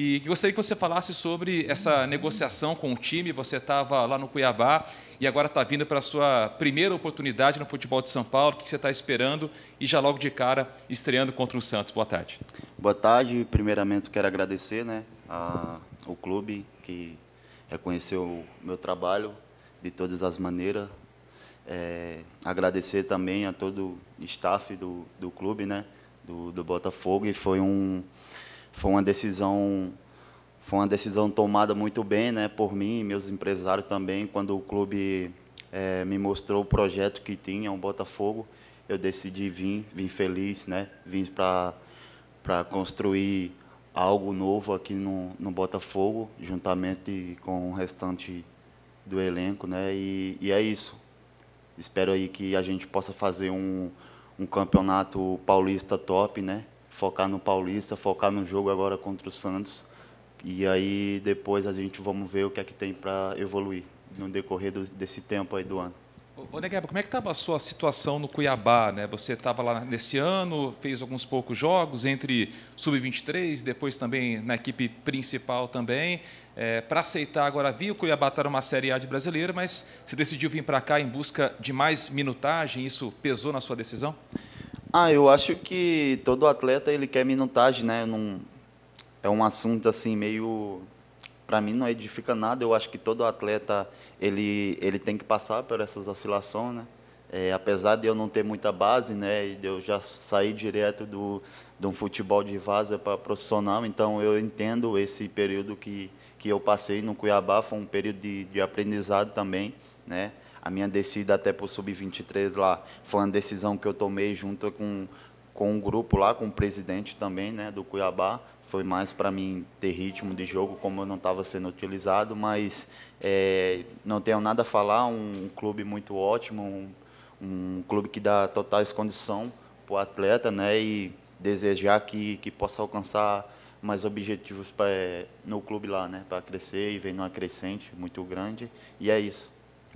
E gostaria que você falasse sobre essa negociação com o time. Você estava lá no Cuiabá e agora está vindo para a sua primeira oportunidade no futebol de São Paulo. O que você está esperando? E já logo de cara, estreando contra o Santos. Boa tarde. Boa tarde. Primeiramente, quero agradecer né, ao clube que reconheceu o meu trabalho de todas as maneiras. É, agradecer também a todo o staff do, do clube, né, do, do Botafogo. E foi um foi uma decisão foi uma decisão tomada muito bem, né, por mim e meus empresários também, quando o clube é, me mostrou o projeto que tinha, um Botafogo, eu decidi vir, vim feliz, né, vim para para construir algo novo aqui no, no Botafogo, juntamente com o restante do elenco, né? E, e é isso. Espero aí que a gente possa fazer um, um campeonato paulista top, né? focar no Paulista, focar no jogo agora contra o Santos. E aí depois a gente vamos ver o que é que tem para evoluir no decorrer do, desse tempo aí do ano. Ô, Negueba, como é que estava a sua situação no Cuiabá? Né? Você estava lá nesse ano, fez alguns poucos jogos entre sub-23, depois também na equipe principal também. É, para aceitar agora vir, o Cuiabá está numa Série A de brasileira, mas você decidiu vir para cá em busca de mais minutagem, isso pesou na sua decisão? Ah, eu acho que todo atleta ele quer minutagem, né? Não, é um assunto assim meio para mim não edifica nada. Eu acho que todo atleta ele ele tem que passar por essas oscilações, né? É, apesar de eu não ter muita base, né, e de eu já sair direto do de um futebol de vaza para profissional, então eu entendo esse período que que eu passei no Cuiabá foi um período de, de aprendizado também, né? A minha descida até para o Sub-23 lá foi uma decisão que eu tomei junto com, com um grupo lá, com o presidente também né, do Cuiabá. Foi mais para mim ter ritmo de jogo, como eu não estava sendo utilizado, mas é, não tenho nada a falar. Um clube muito ótimo, um, um clube que dá totais condição para o atleta né, e desejar que, que possa alcançar mais objetivos pra, é, no clube lá, né, para crescer e vem numa crescente muito grande. E é isso.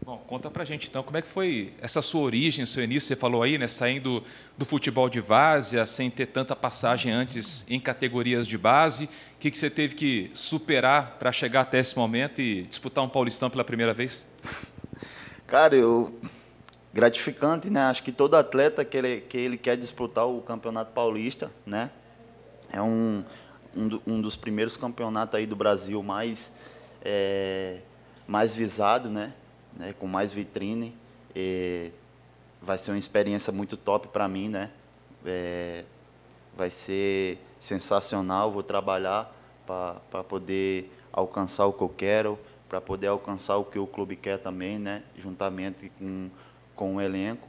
Bom, conta pra gente então, como é que foi essa sua origem, seu início? Você falou aí, né, saindo do futebol de várzea, sem ter tanta passagem antes em categorias de base. O que, que você teve que superar para chegar até esse momento e disputar um Paulistão pela primeira vez? Cara, eu gratificante, né? Acho que todo atleta que ele, que ele quer disputar o Campeonato Paulista, né? É um, um, do, um dos primeiros campeonatos aí do Brasil mais, é, mais visado, né? né, com mais vitrine. vai ser uma experiência muito top para mim, né? É, vai ser sensacional. Vou trabalhar para poder alcançar o que eu quero, para poder alcançar o que o clube quer também, né? Juntamente com, com o elenco.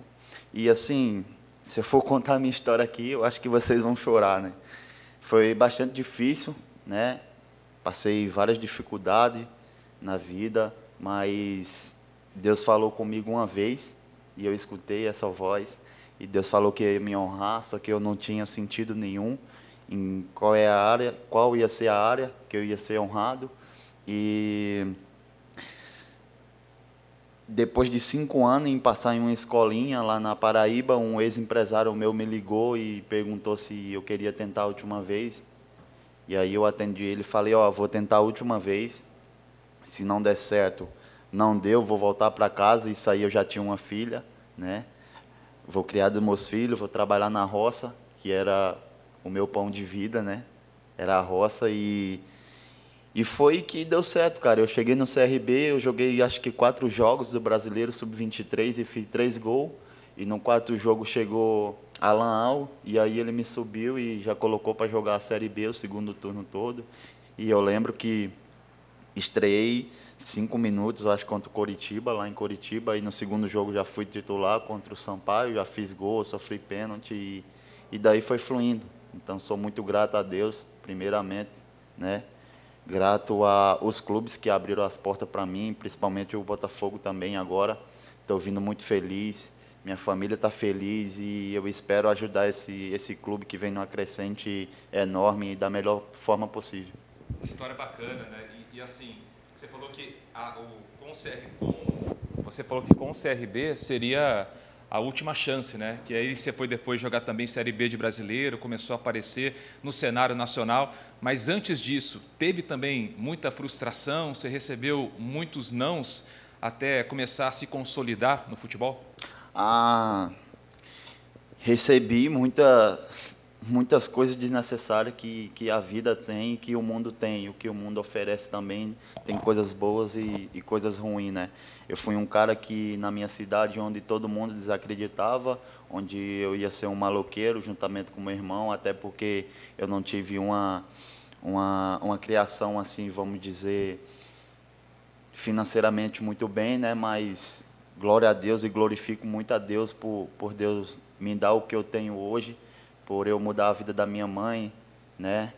E assim, se eu for contar a minha história aqui, eu acho que vocês vão chorar, né? Foi bastante difícil, né? Passei várias dificuldades na vida, mas Deus falou comigo uma vez e eu escutei essa voz e Deus falou que ia me honrar, só que eu não tinha sentido nenhum em qual é a área, qual ia ser a área que eu ia ser honrado e depois de cinco anos em passar em uma escolinha lá na Paraíba, um ex-empresário meu me ligou e perguntou se eu queria tentar a última vez. E aí eu atendi ele e falei, ó, oh, vou tentar a última vez, se não der certo, não deu, vou voltar para casa, e aí eu já tinha uma filha, né? Vou criar dos meus filhos, vou trabalhar na roça, que era o meu pão de vida, né? Era a roça e e foi que deu certo, cara. Eu cheguei no CRB, eu joguei acho que quatro jogos do Brasileiro Sub-23 e fiz três gols. E no quarto jogo chegou Alan Al, e aí ele me subiu e já colocou para jogar a Série B o segundo turno todo. E eu lembro que estreiei cinco minutos, acho, contra o Coritiba, lá em Coritiba. E no segundo jogo já fui titular contra o Sampaio, já fiz gol, sofri pênalti e, e daí foi fluindo. Então sou muito grato a Deus, primeiramente, né? Grato aos clubes que abriram as portas para mim, principalmente o Botafogo também agora. Estou vindo muito feliz, minha família está feliz e eu espero ajudar esse, esse clube que vem numa crescente enorme da melhor forma possível. História é bacana, né? e, e assim, você falou que a, o, com o você falou que com o CRB seria a última chance, né? Que aí você foi depois jogar também Série B de brasileiro, começou a aparecer no cenário nacional. Mas antes disso, teve também muita frustração, você recebeu muitos nãos até começar a se consolidar no futebol? Ah, recebi muita muitas coisas desnecessárias que, que a vida tem, que o mundo tem, o que o mundo oferece também, tem coisas boas e, e coisas ruins, né? Eu fui um cara que, na minha cidade, onde todo mundo desacreditava, onde eu ia ser um maloqueiro, juntamente com meu irmão, até porque eu não tive uma, uma, uma criação, assim, vamos dizer, financeiramente muito bem, né? Mas glória a Deus e glorifico muito a Deus por, por Deus me dar o que eu tenho hoje, por eu mudar a vida da minha mãe, né?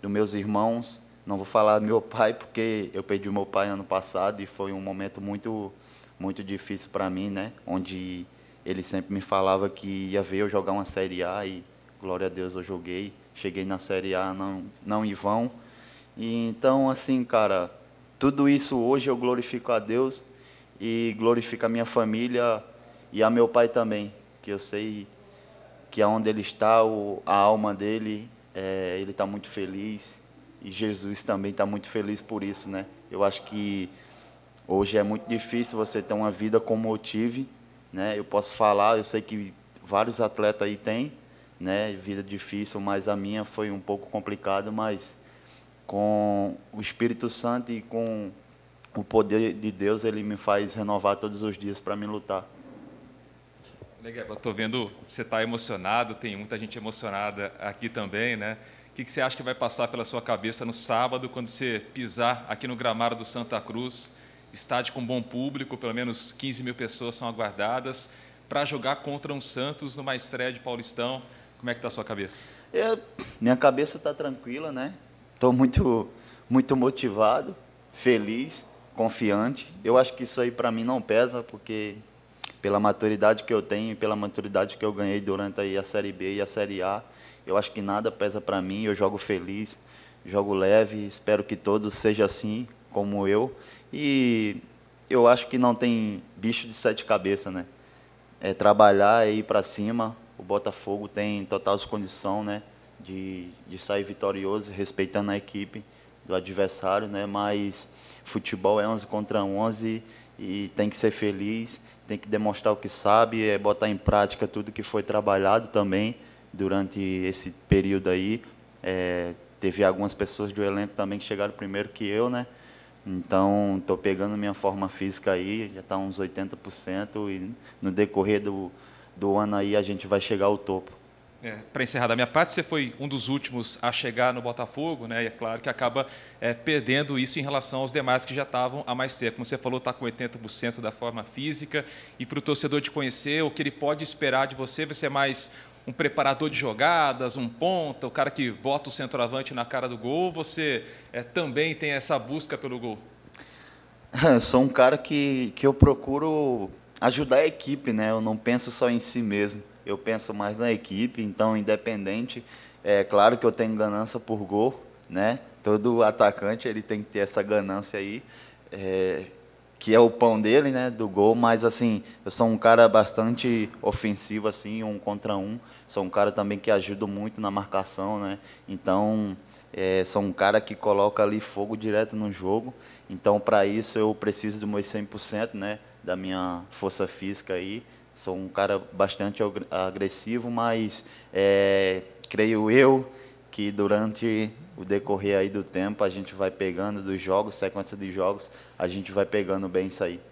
Dos meus irmãos. Não vou falar do meu pai porque eu perdi o meu pai ano passado e foi um momento muito muito difícil para mim, né? Onde ele sempre me falava que ia ver eu jogar uma série A e glória a Deus eu joguei, cheguei na série A, não não em vão. E então assim, cara, tudo isso hoje eu glorifico a Deus e glorifico a minha família e a meu pai também, que eu sei que aonde ele está, o, a alma dele, é, ele está muito feliz. E Jesus também está muito feliz por isso, né? Eu acho que hoje é muito difícil você ter uma vida como eu tive, né? Eu posso falar, eu sei que vários atletas aí têm, né? Vida difícil, mas a minha foi um pouco complicada, mas com o Espírito Santo e com o poder de Deus, ele me faz renovar todos os dias para me lutar. Legal, eu estou vendo você está emocionado, tem muita gente emocionada aqui também, né? O que, você acha que vai passar pela sua cabeça no sábado, quando você pisar aqui no gramado do Santa Cruz, estádio com bom público, pelo menos 15 mil pessoas são aguardadas, para jogar contra um Santos numa estreia de Paulistão? Como é que está a sua cabeça? É, minha cabeça está tranquila, né? Estou muito, muito motivado, feliz, confiante. Eu acho que isso aí para mim não pesa, porque pela maturidade que eu tenho, e pela maturidade que eu ganhei durante aí a Série B e a Série A, eu acho que nada pesa para mim, eu jogo feliz, jogo leve, espero que todos sejam assim como eu. E eu acho que não tem bicho de sete cabeças, né? É trabalhar e ir para cima. O Botafogo tem total condição, né, de, de sair vitorioso, respeitando a equipe do adversário, né? Mas futebol é 11 contra 11 e tem que ser feliz tem que demonstrar o que sabe, é botar em prática tudo que foi trabalhado também durante esse período aí. É, teve algumas pessoas do elenco também que chegaram primeiro que eu, né? Então, estou pegando minha forma física aí, já está uns 80%, e no decorrer do, do ano aí a gente vai chegar ao topo é, para encerrar da minha parte, você foi um dos últimos a chegar no Botafogo, né? E é claro que acaba é, perdendo isso em relação aos demais que já estavam há mais tempo. Como você falou, está com 80% da forma física. E para o torcedor te conhecer, o que ele pode esperar de você Você é mais um preparador de jogadas, um ponta, o cara que bota o centroavante na cara do gol. Você é, também tem essa busca pelo gol? Sou um cara que, que eu procuro ajudar a equipe, né? Eu não penso só em si mesmo eu penso mais na equipe, então independente, é claro que eu tenho ganância por gol, né? Todo atacante ele tem que ter essa ganância aí, é, que é o pão dele, né? Do gol, mas assim, eu sou um cara bastante ofensivo assim, um contra um, sou um cara também que ajuda muito na marcação, né? Então é, sou um cara que coloca ali fogo direto no jogo. Então, para isso, eu preciso do meu 100%, né? Da minha força física aí. Sou um cara bastante agressivo, mas é, creio eu que durante o decorrer aí do tempo a gente vai pegando dos jogos, sequência de jogos, a gente vai pegando bem isso aí.